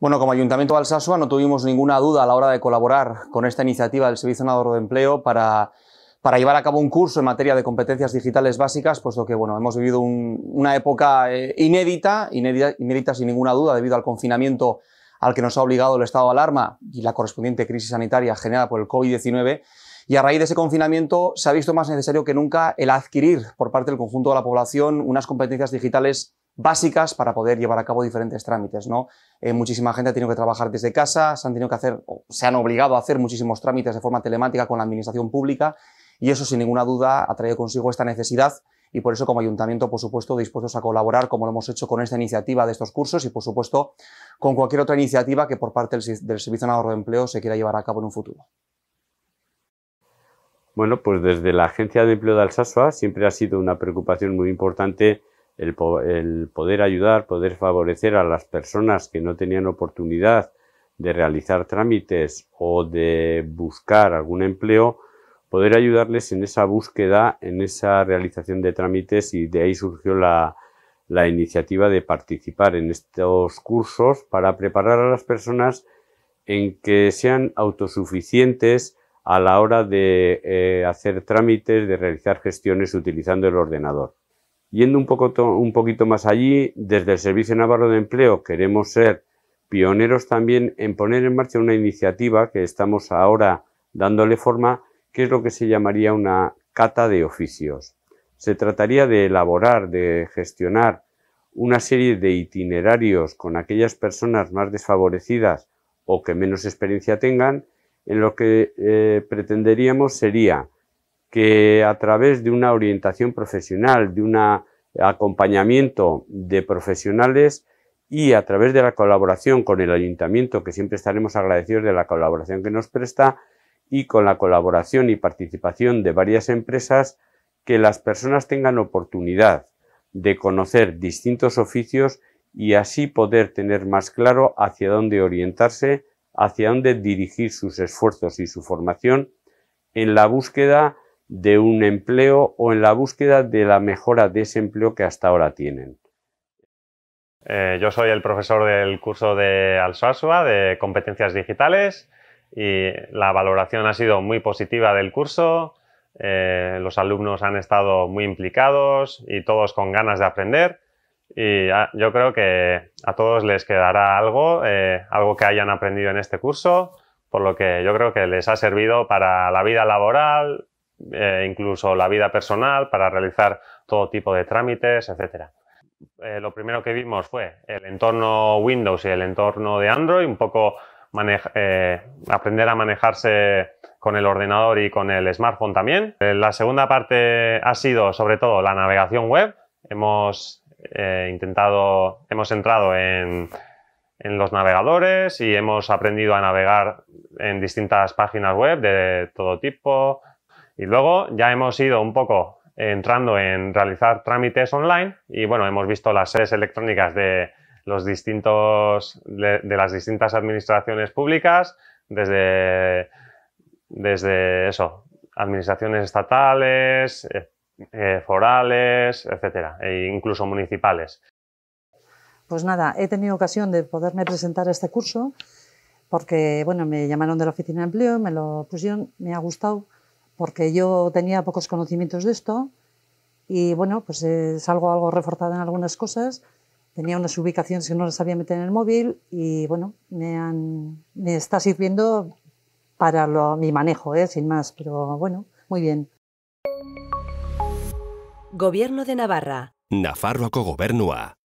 Bueno, como Ayuntamiento de Alsasua no tuvimos ninguna duda a la hora de colaborar con esta iniciativa del Servicio Nador de Empleo para, para llevar a cabo un curso en materia de competencias digitales básicas, puesto que bueno, hemos vivido una época eh, inédita, inédita, inédita sin ninguna duda debido al confinamiento al que nos ha obligado el estado de alarma y la correspondiente crisis sanitaria generada por el COVID-19, y a raíz de ese confinamiento se ha visto más necesario que nunca el adquirir por parte del conjunto de la población unas competencias digitales básicas para poder llevar a cabo diferentes trámites. Eh, muchísima gente ha tenido que trabajar desde casa, se han tenido que hacer, se han obligado a hacer muchísimos trámites de forma telemática con la administración pública y eso sin ninguna duda ha traído consigo esta necesidad y por eso como ayuntamiento, por supuesto, dispuestos a colaborar como lo hemos hecho con esta iniciativa de estos cursos y, por supuesto, con cualquier otra iniciativa que por parte del, Servicio de Ahorro de Empleo se quiera llevar a cabo en un futuro. Bueno, pues desde la Agencia de Empleo de Alsasua siempre ha sido una preocupación muy importante el, poder ayudar, poder favorecer a las personas que no tenían oportunidad de realizar trámites o de buscar algún empleo, poder ayudarles en esa búsqueda, en esa realización de trámites y de ahí surgió la, iniciativa de participar en estos cursos para preparar a las personas en que sean autosuficientes a la hora de eh, hacer trámites, de realizar gestiones utilizando el ordenador. Yendo un, poco un poquito más allí, desde el Servicio Navarro de Empleo queremos ser pioneros también en poner en marcha una iniciativa que estamos ahora dándole forma, que es lo que se llamaría una cata de oficios. Se trataría de elaborar, de gestionar una serie de itinerarios con aquellas personas más desfavorecidas o que menos experiencia tengan, en lo que eh, pretenderíamos sería que a través de una orientación profesional, de un acompañamiento de profesionales y a través de la colaboración con el ayuntamiento, que siempre estaremos agradecidos de la colaboración que nos presta, y con la colaboración y participación de varias empresas, que las personas tengan oportunidad de conocer distintos oficios y así poder tener más claro hacia dónde orientarse, hacia dónde dirigir sus esfuerzos y su formación en la búsqueda de un empleo o en la búsqueda de la mejora de ese empleo que hasta ahora tienen. Eh, yo soy el profesor del curso de Alsasua de competencias digitales y la valoración ha sido muy positiva del curso. Eh, los alumnos han estado muy implicados y todos con ganas de aprender. Y ah, yo creo que a todos les quedará algo, eh, algo que hayan aprendido en este curso, por lo que yo creo que les ha servido para la vida laboral, eh, incluso la vida personal, para realizar todo tipo de trámites, etc. Eh, lo primero que vimos fue el entorno Windows y el entorno de Android, un poco eh, aprender a manejarse con el ordenador y con el smartphone también. la segunda parte ha sido sobre todo la navegación web. Hemos intentado, hemos entrado en los navegadores y hemos aprendido a navegar en distintas páginas web de todo tipo, y luego ya hemos ido un poco entrando en realizar trámites online y bueno, hemos visto las sedes electrónicas de, los distintos, de, las distintas administraciones públicas, desde, desde eso, administraciones estatales, eh, eh, forales, etcétera, e incluso municipales. Pues nada, he tenido ocasión de poderme presentar este curso porque, bueno, me llamaron de la oficina de empleo, me lo pusieron, me ha gustado porque yo tenía pocos conocimientos de esto y bueno, pues es eh, algo algo reforzado en algunas cosas. Tenía unas ubicaciones que no las sabía meter en el móvil y bueno, me, han, me está sirviendo para lo, mi manejo, ¿eh? sin más, pero bueno, muy bien. Gobierno de Navarra. Nafarroako Gobernua.